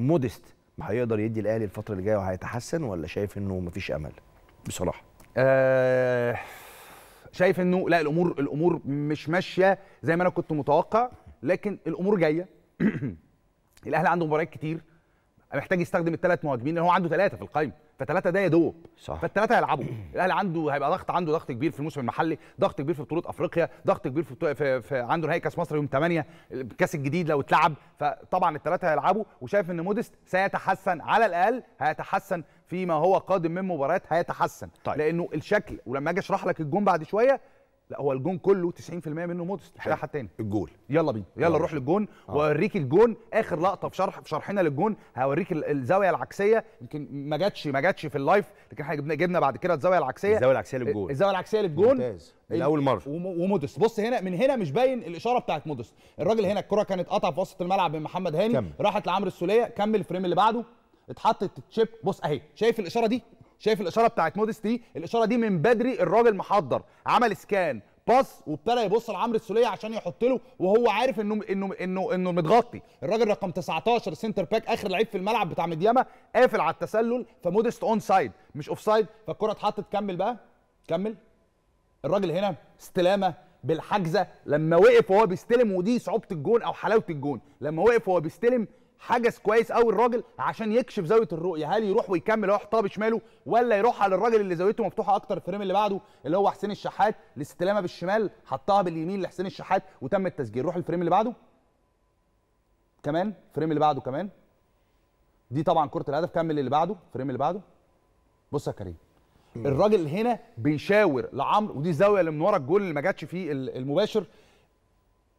مودست هيقدر يدي الاهلي الفتره اللي جايه وهيتحسن ولا شايف انه مفيش امل بصراحه آه شايف انه لا الامور الامور مش ماشيه زي ما انا كنت متوقع لكن الامور جايه الاهلي عنده مباريات كتير محتاج يستخدم الثلاث مهاجمين لان هو عنده ثلاثه في القايمه فتلاتة ده يا دوب صح فالتلاته هيلعبوا الاهلي عنده هيبقى ضغط عنده ضغط كبير في الموسم المحلي ضغط كبير في بطوله افريقيا ضغط كبير في, في, في عنده نهائي كاس مصر يوم 8 الكاس الجديد لو اتلعب فطبعا التلاته هيلعبوا وشايف ان موديست سيتحسن على الاقل هيتحسن فيما هو قادم من مباريات هيتحسن طيب. لانه الشكل ولما اجي اشرح لك الجون بعد شويه لا هو الجون كله 90% منه مودست الحلقه تاني الجول يلا بينا يلا آه. نروح للجون واوريك آه. الجون اخر لقطه في شرح في شرحنا للجون هوريك الزاويه العكسيه يمكن ما جاتش ما جاتش في اللايف لكن احنا جبنا جبنا بعد كده الزاويه العكسيه الزاويه العكسيه آه، للجون الزاويه العكسيه للجون ممتاز لاول مره ومودس بص هنا من هنا مش باين الاشاره بتاعت مودس الراجل هنا الكره كانت قطع في وسط الملعب من محمد هاني كمل. راحت لعمرو السوليه كمل الفريم اللي بعده اتحطت تشيب بص اهي شايف الاشاره دي شايف الاشاره بتاعت مودست دي الاشاره دي من بدري الراجل محضر عمل سكان باص وابتدى يبص لعمرو السوليه عشان يحط له وهو عارف انه انه انه انه متغطي الراجل رقم 19 سنتر باك اخر لعيب في الملعب بتاع مدياما قافل على التسلل فمودست اون سايد مش اوف سايد فالكره اتحطت كمل بقى كمل الراجل هنا استلامه بالحجزه لما وقف وهو بيستلم ودي صعوبه الجون او حلاوه الجون لما وقف وهو بيستلم حجز كويس قوي الراجل عشان يكشف زاويه الرؤيه هل يروح ويكمل هو حطها بشماله ولا يروح على الراجل اللي زاويته مفتوحه اكتر الفريم اللي بعده اللي هو حسين الشحات الاستلامه بالشمال حطها باليمين لحسين الشحات وتم التسجيل روح الفريم اللي بعده كمان الفريم اللي بعده كمان دي طبعا كره الهدف كمل اللي بعده الفريم اللي بعده بص يا كريم الراجل هنا بيشاور لعمرو ودي زاويه اللي من ورا الجول اللي ما جاتش فيه المباشر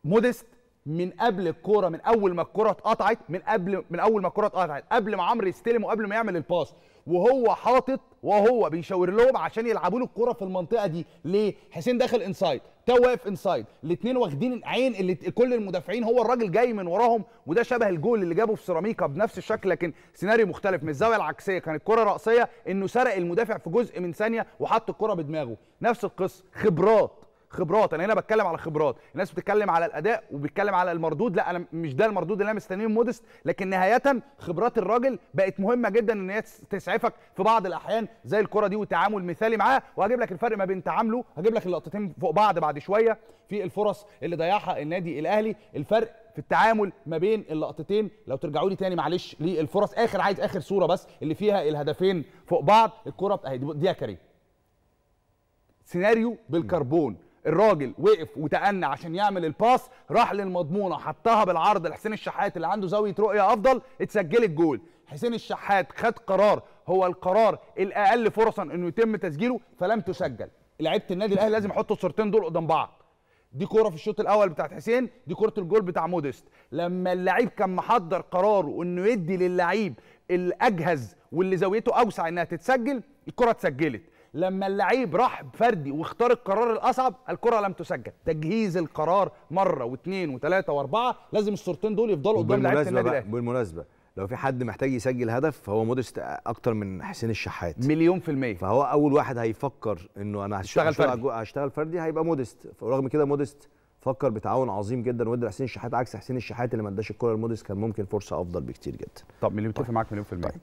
مودست من قبل الكوره من اول ما الكوره اتقطعت من قبل من اول ما الكوره اتقطعت قبل ما عمرو يستلم وقبل ما يعمل الباس وهو حاطط وهو بيشاور لهم عشان يلعبوا له الكوره في المنطقه دي ليه حسين داخل انسايد تو واقف انسايد الاثنين واخدين عين اللي كل المدافعين هو الراجل جاي من وراهم وده شبه الجول اللي جابه في سيراميكا بنفس الشكل لكن سيناريو مختلف من الزاويه العكسيه كانت كره راسيه انه سرق المدافع في جزء من ثانيه وحط الكره بدماغه نفس القصه خبرات خبرات انا يعني هنا بتكلم على خبرات الناس بتتكلم على الاداء وبيتكلم على المردود لا انا مش ده المردود اللي انا مستنيه من مودست لكن نهايه خبرات الراجل بقت مهمه جدا ان هي تسعفك في بعض الاحيان زي الكره دي وتعامل مثالي معاه وهجيب لك الفرق ما بين تعامله هجيب لك اللقطتين فوق بعض بعد شويه في الفرص اللي ضيعها النادي الاهلي الفرق في التعامل ما بين اللقطتين لو ترجعوا لي تاني معلش للفرص اخر عايز اخر صوره بس اللي فيها الهدفين فوق بعض الكره اهي دي يا كريم سيناريو بالكربون الراجل وقف وتأنى عشان يعمل الباس راح للمضمونه حطها بالعرض لحسين الشحات اللي عنده زاويه رؤيه افضل اتسجلت جول حسين الشحات خد قرار هو القرار الاقل فرصا انه يتم تسجيله فلم تسجل لعيبه النادي الاهلي لازم يحطوا الصورتين دول قدام بعض دي كوره في الشوط الاول بتاعت حسين دي كوره الجول بتاع موديست لما اللعيب كان محضر قراره انه يدي للعيب الاجهز واللي زاويته اوسع انها تتسجل الكره اتسجلت لما اللعيب راح فردي واختار القرار الاصعب الكره لم تسجل تجهيز القرار مره واثنين وثلاثه واربعه لازم الصورتين دول يفضلوا قدام لعيبه النادي الاهلي بالمناسبه لو في حد محتاج يسجل هدف فهو مودست اكتر من حسين الشحات مليون في المية فهو أول واحد هيفكر إنه أنا هشتغل فردي هشتغل فردي هيبقى مودست ورغم كده مودست فكر بتعاون عظيم جدا وادى حسين الشحات عكس حسين الشحات اللي ما اداش الكره لمودست كان ممكن فرصه افضل بكتير جدا. طب مليون متفق معاك مليون في المية. طيب.